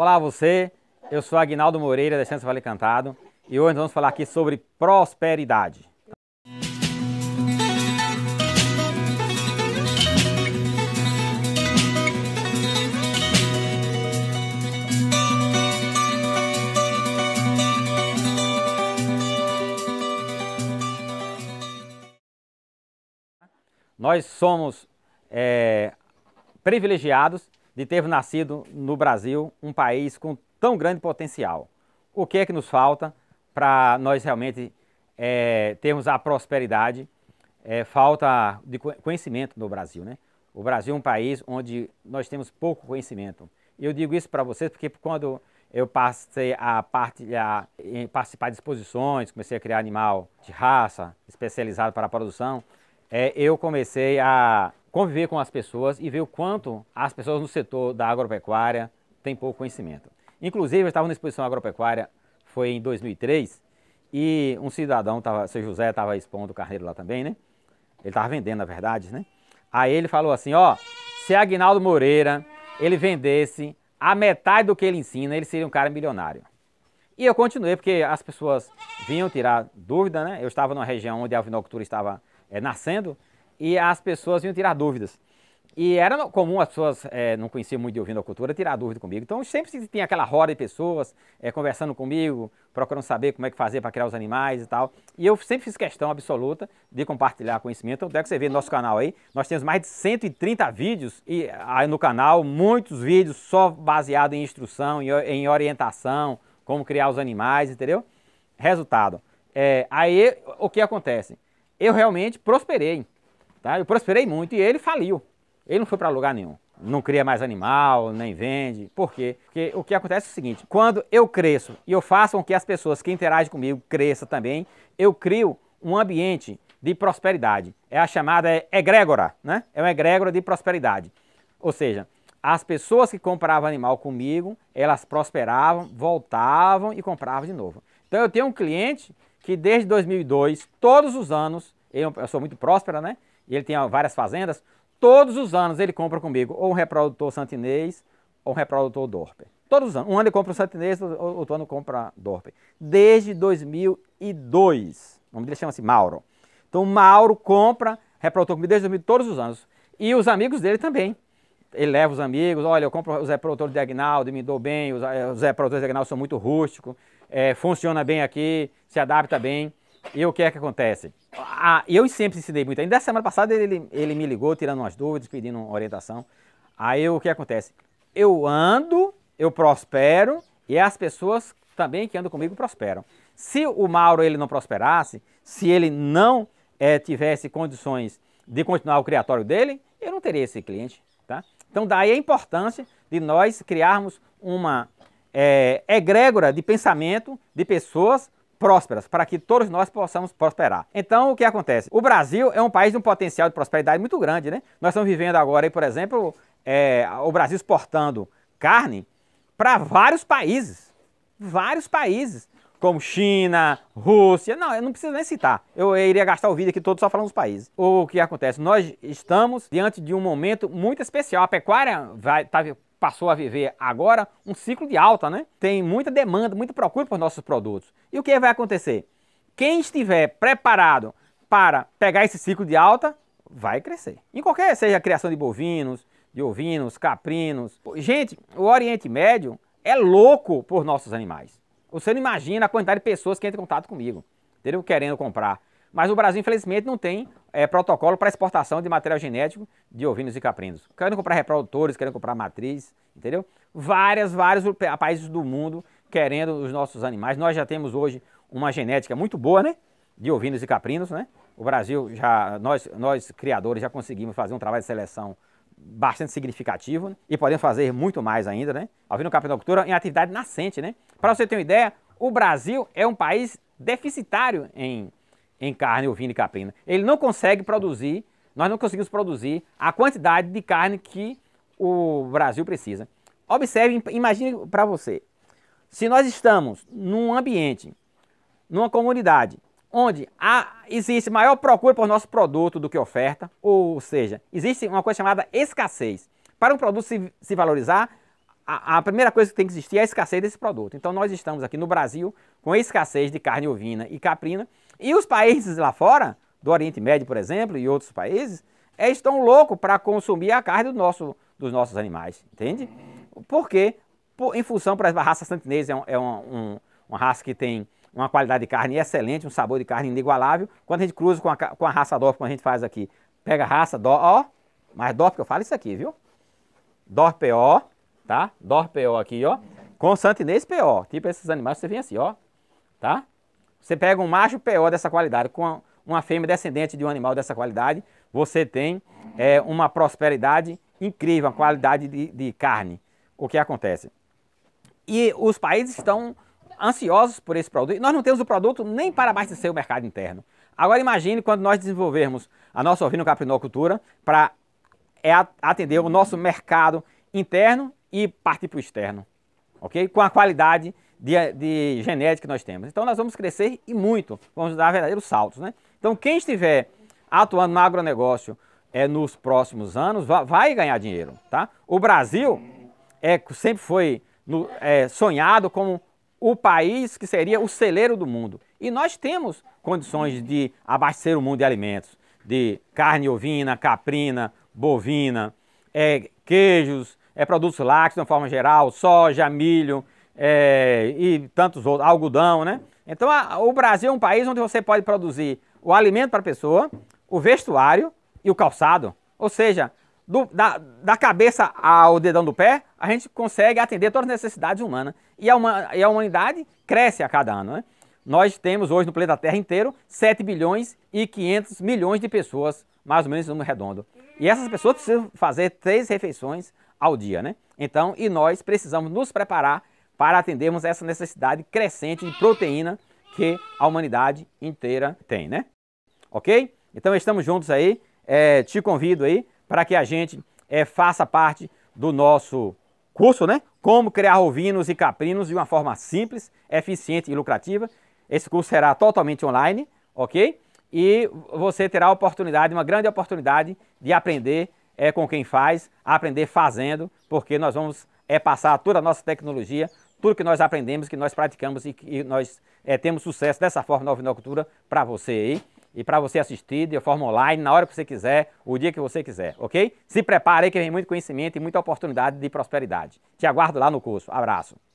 Olá você, eu sou Agnaldo Moreira da Estância Vale Cantado e hoje vamos falar aqui sobre prosperidade. Nós somos é, privilegiados de ter nascido no Brasil, um país com tão grande potencial. O que é que nos falta para nós realmente é, termos a prosperidade? É, falta de conhecimento no Brasil, né? O Brasil é um país onde nós temos pouco conhecimento. Eu digo isso para vocês porque quando eu passei a, partilhar, a participar de exposições, comecei a criar animal de raça especializado para a produção, é, eu comecei a conviver com as pessoas e ver o quanto as pessoas no setor da agropecuária têm pouco conhecimento. Inclusive, eu estava na exposição agropecuária, foi em 2003, e um cidadão, tava, seu José, estava expondo o carneiro lá também, né? Ele estava vendendo, na verdade, né? Aí ele falou assim, ó, se Agnaldo Moreira, ele vendesse a metade do que ele ensina, ele seria um cara milionário. E eu continuei, porque as pessoas vinham tirar dúvida, né? Eu estava numa região onde a avinocultura estava é, nascendo, e as pessoas vinham tirar dúvidas. E era comum as pessoas é, não conheciam muito de ouvindo a cultura tirar dúvida comigo. Então sempre tinha aquela roda de pessoas é, conversando comigo, procurando saber como é que fazer para criar os animais e tal. E eu sempre fiz questão absoluta de compartilhar conhecimento. Então, até que você vê no nosso canal aí, nós temos mais de 130 vídeos e, aí no canal, muitos vídeos só baseados em instrução, em, em orientação, como criar os animais, entendeu? Resultado. É, aí o que acontece? Eu realmente prosperei Tá? Eu prosperei muito e ele faliu. Ele não foi para lugar nenhum. Não cria mais animal, nem vende. Por quê? Porque o que acontece é o seguinte: quando eu cresço e eu faço com que as pessoas que interagem comigo cresçam também, eu crio um ambiente de prosperidade. É a chamada egrégora, né? É uma egrégora de prosperidade. Ou seja, as pessoas que compravam animal comigo, elas prosperavam, voltavam e compravam de novo. Então eu tenho um cliente que desde 2002, todos os anos, eu, é eu sou muito próspera, né? ele tem várias fazendas, todos os anos ele compra comigo ou um reprodutor santinês ou um reprodutor Dorper. Todos os anos. Um ano ele compra o santinês, outro ano compra Dorper. Desde 2002. O nome dele chama-se Mauro. Então Mauro compra reprodutor comigo desde 2002, todos os anos. E os amigos dele também. Ele leva os amigos, olha, eu compro os reprodutores de Agnaldo, me dou bem, os eh, reprodutores de Agnaldo são muito rústicos, é, funciona bem aqui, se adapta bem. E o que é que acontece? Ah, eu sempre ensinei muito. Ainda semana passada ele, ele me ligou tirando umas dúvidas, pedindo uma orientação. Aí o que acontece? Eu ando, eu prospero e as pessoas também que andam comigo prosperam. Se o Mauro ele não prosperasse, se ele não é, tivesse condições de continuar o criatório dele, eu não teria esse cliente. Tá? Então daí a importância de nós criarmos uma é, egrégora de pensamento de pessoas prósperas, para que todos nós possamos prosperar. Então, o que acontece? O Brasil é um país de um potencial de prosperidade muito grande, né? Nós estamos vivendo agora, aí, por exemplo, é, o Brasil exportando carne para vários países. Vários países, como China, Rússia. Não, eu não preciso nem citar. Eu iria gastar o vídeo aqui todo só falando dos países. O que acontece? Nós estamos diante de um momento muito especial. A pecuária vai, tá, passou a viver agora um ciclo de alta, né? Tem muita demanda, muita procura por nossos produtos. E o que vai acontecer? Quem estiver preparado para pegar esse ciclo de alta, vai crescer. Em qualquer, seja a criação de bovinos, de ovinos, caprinos. Gente, o Oriente Médio é louco por nossos animais. Você não imagina a quantidade de pessoas que entram em contato comigo, entendeu? Querendo comprar. Mas o Brasil, infelizmente, não tem é, protocolo para exportação de material genético de ovinos e caprinos. Querendo comprar reprodutores, querendo comprar matriz, entendeu? Várias, vários países do mundo querendo os nossos animais. Nós já temos hoje uma genética muito boa, né? De ovinos e caprinos, né? O Brasil já, nós, nós criadores já conseguimos fazer um trabalho de seleção bastante significativo né? e podemos fazer muito mais ainda, né? Alvino caprinocultura em atividade nascente, né? Para você ter uma ideia, o Brasil é um país deficitário em em carne ovina e caprina. Né? Ele não consegue produzir, nós não conseguimos produzir a quantidade de carne que o Brasil precisa. Observe, imagine para você, se nós estamos num ambiente, numa comunidade, onde há, existe maior procura por nosso produto do que oferta, ou seja, existe uma coisa chamada escassez. Para um produto se, se valorizar, a, a, primeira coisa que tem que existir é a escassez desse produto. Então nós estamos aqui no Brasil com escassez de carne ovina e caprina, e os países lá fora, do Oriente Médio, por exemplo, e outros países, é, estão loucos para consumir a carne do nosso, dos nossos animais, entende? Por quê? Por, em função, para a raça santinês é, um, é um, um, uma raça que tem uma qualidade de carne excelente, um sabor de carne inigualável. Quando a gente cruza com a, com a raça DORP, como a gente faz aqui, pega a raça DORP, ó, mas DORP que eu falo isso aqui, viu? DORP-PO, tá? Dor PO aqui, ó. Constante nesse PO. Tipo esses animais, você vem assim, ó. Tá? Você pega um macho PO dessa qualidade com uma fêmea descendente de um animal dessa qualidade, você tem é, uma prosperidade incrível, uma qualidade de, de carne. O que acontece? E os países estão ansiosos por esse produto. Nós não temos o produto nem para abastecer o mercado interno. Agora imagine quando nós desenvolvermos a nossa caprinocultura para é, atender o nosso mercado interno e partir para o externo, ok? Com a qualidade de, de, genética que nós temos. Então nós vamos crescer e muito, vamos dar verdadeiros saltos, né? Então quem estiver atuando no agronegócio é, nos próximos anos vai ganhar dinheiro, tá? O Brasil é, sempre foi no, é, sonhado como o país que seria o celeiro do mundo. E nós temos condições de abastecer o mundo de alimentos, de carne ovina, caprina, bovina, é, queijos, é, produtos lácteos de uma forma geral, soja, milho é, e tantos outros, algodão, né? Então a, o Brasil é um país onde você pode produzir o alimento para a pessoa, o vestuário e o calçado. Ou seja, do, da, da, cabeça ao dedão do pé, a gente consegue atender todas as necessidades humanas. E a, uma, e a humanidade cresce a cada ano, né? Nós temos hoje no planeta Terra inteiro 7 bilhões e 500 milhões de pessoas, mais ou menos no número redondo. E essas pessoas precisam fazer três refeições ao dia, né? Então, e nós precisamos nos preparar para atendermos essa necessidade crescente de proteína que a humanidade inteira tem, né? Ok? Então estamos juntos aí. É, te convido aí para que a gente é, faça parte do nosso curso, né? Como criar ovinos e caprinos de uma forma simples, eficiente e lucrativa. Esse curso será totalmente online, ok? E você terá a oportunidade, uma grande oportunidade de aprender é com quem faz, aprender fazendo, porque nós vamos é passar toda a nossa tecnologia, tudo que nós aprendemos, que nós praticamos e que nós é, temos sucesso dessa forma na ovinocultura para você aí e para você assistir de forma online, na hora que você quiser, o dia que você quiser, ok? Se prepare aí que vem muito conhecimento e muita oportunidade de prosperidade. Te aguardo lá no curso. Abraço.